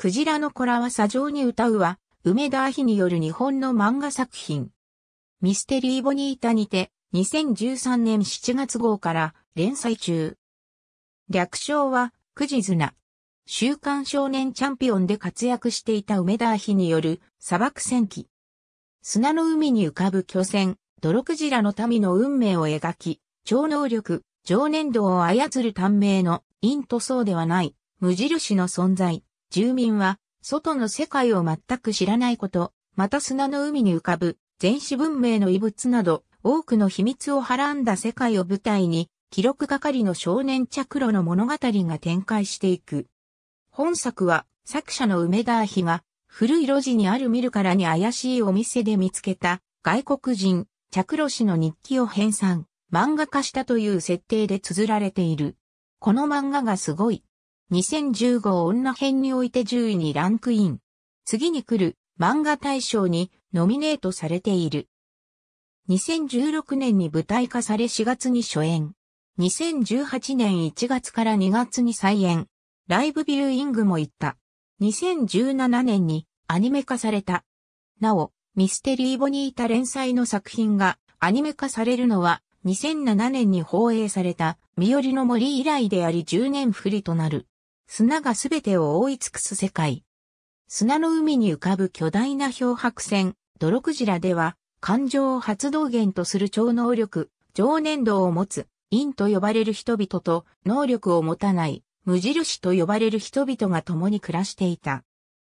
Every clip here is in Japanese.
クジラの子らは砂上に歌うは、梅田アヒによる日本の漫画作品。ミステリーボニータにて、2013年7月号から連載中。略称は、クジズナ。週刊少年チャンピオンで活躍していた梅田アヒによる砂漠戦記。砂の海に浮かぶ巨船、泥クジラの民の運命を描き、超能力、常年度を操る短命の陰とそうではない、無印の存在。住民は、外の世界を全く知らないこと、また砂の海に浮かぶ、全史文明の遺物など、多くの秘密をはらんだ世界を舞台に、記録係の少年着路の物語が展開していく。本作は、作者の梅田妃が、古い路地にある見るからに怪しいお店で見つけた、外国人、着路氏の日記を編纂、漫画化したという設定で綴られている。この漫画がすごい。2015女編において10位にランクイン。次に来る漫画大賞にノミネートされている。2016年に舞台化され4月に初演。2018年1月から2月に再演。ライブビューイングも行った。2017年にアニメ化された。なお、ミステリーボニータ連載の作品がアニメ化されるのは2007年に放映された身寄りの森以来であり10年振りとなる。砂がすべてを覆い尽くす世界。砂の海に浮かぶ巨大な漂白船、泥クジラでは、感情を発動源とする超能力、常年度を持つ、陰と呼ばれる人々と、能力を持たない、無印と呼ばれる人々が共に暮らしていた。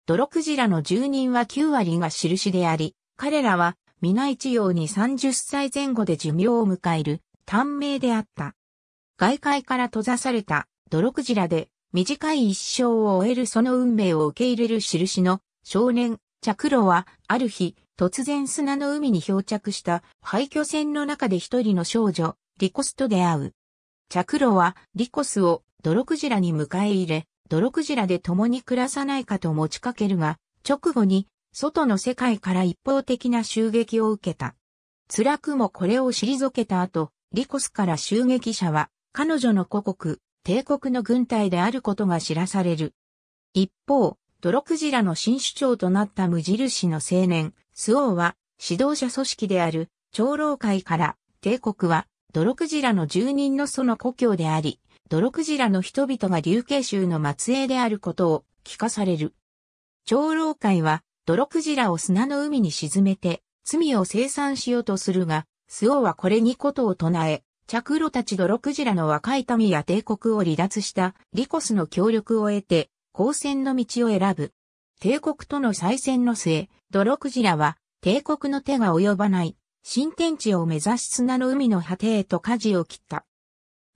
泥クジラの住人は9割が印であり、彼らは、皆一様に30歳前後で寿命を迎える、短命であった。外界から閉ざされた、泥クジラで、短い一生を終えるその運命を受け入れる印の少年、チャクロは、ある日、突然砂の海に漂着した廃墟船の中で一人の少女、リコスと出会う。チャクロは、リコスを泥クジラに迎え入れ、泥クジラで共に暮らさないかと持ちかけるが、直後に、外の世界から一方的な襲撃を受けた。辛くもこれを退けた後、リコスから襲撃者は、彼女の故国、帝国の軍隊であることが知らされる。一方、泥クジラの新首長となった無印の青年、スオーは、指導者組織である、長老会から、帝国は、泥クジラの住人のその故郷であり、泥クジラの人々が流刑州の末裔であることを聞かされる。長老会は、泥クジラを砂の海に沈めて、罪を清算しようとするが、スオーはこれにことを唱え、チャクロたちドロクジラの若い民や帝国を離脱したリコスの協力を得て、交戦の道を選ぶ。帝国との再戦の末、ドロクジラは帝国の手が及ばない新天地を目指し砂の海の果てへと舵を切った。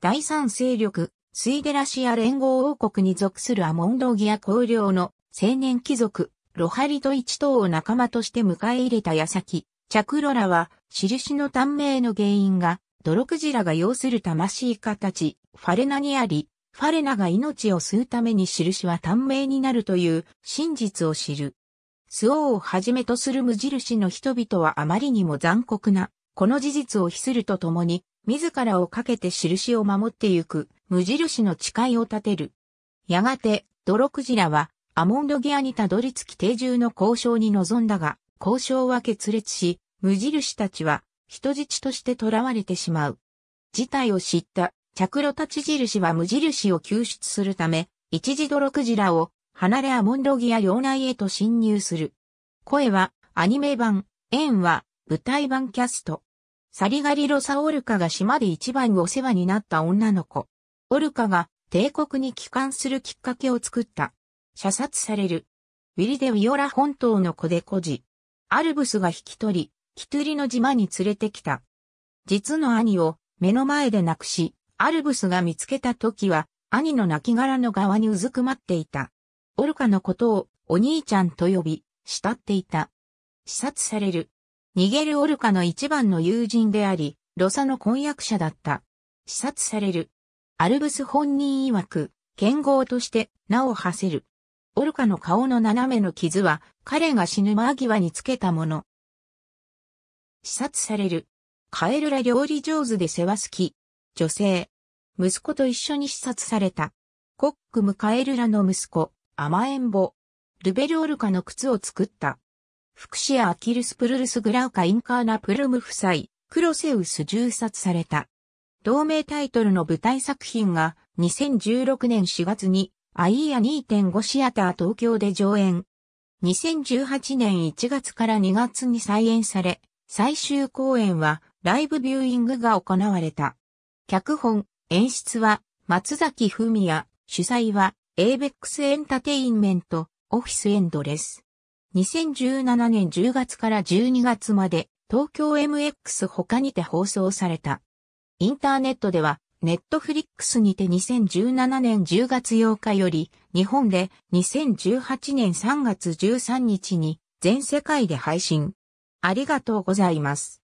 第三勢力、スイデラシア連合王国に属するアモンドギア公領の青年貴族、ロハリド一党を仲間として迎え入れた矢先、チャクロらは、印の短命の原因が泥クジラが要する魂形、ファレナにあり、ファレナが命を吸うために印は短命になるという真実を知る。スオーをはじめとする無印の人々はあまりにも残酷な、この事実を非するとともに、自らをかけて印を守ってゆく、無印の誓いを立てる。やがて、泥クジラは、アモンドギアにたどり着き定住の交渉に臨んだが、交渉は決裂し、無印たちは人質として囚われてしまう。事態を知った着路立ち印は無印を救出するため、一時泥クジラを離れアモンドギア領内へと侵入する。声はアニメ版、縁は舞台版キャスト。サリガリロサオルカが島で一番お世話になった女の子。オルカが帝国に帰還するきっかけを作った。射殺される。ウィリデ・ウィオラ本島の子で孤児。アルブスが引き取り、キトゥリの島に連れてきた。実の兄を目の前で亡くし、アルブスが見つけた時は、兄の亡骸の側にうずくまっていた。オルカのことをお兄ちゃんと呼び、慕っていた。視察される。逃げるオルカの一番の友人であり、ロサの婚約者だった。視察される。アルブス本人曰く、剣豪として名を馳せる。オルカの顔の斜めの傷は、彼が死ぬ間際につけたもの。視察される。カエルら料理上手で世話好き。女性。息子と一緒に視察された。コックムカエルらの息子、甘えんぼ。ルベルオルカの靴を作った。福祉シアキルスプルルスグラウカインカーナプルム夫妻、クロセウス重殺された。同名タイトルの舞台作品が2016年4月にアイーア2.5シアター東京で上演。2018年1月から2月に再演され、最終公演はライブビューイングが行われた。脚本、演出は松崎文也、主催はエイベックスエンタテインメント、オフィスエンドレス。2017年10月から12月まで東京 MX 他にて放送された。インターネットではネットフリックスにて2017年10月8日より日本で2018年3月13日に全世界で配信。ありがとうございます。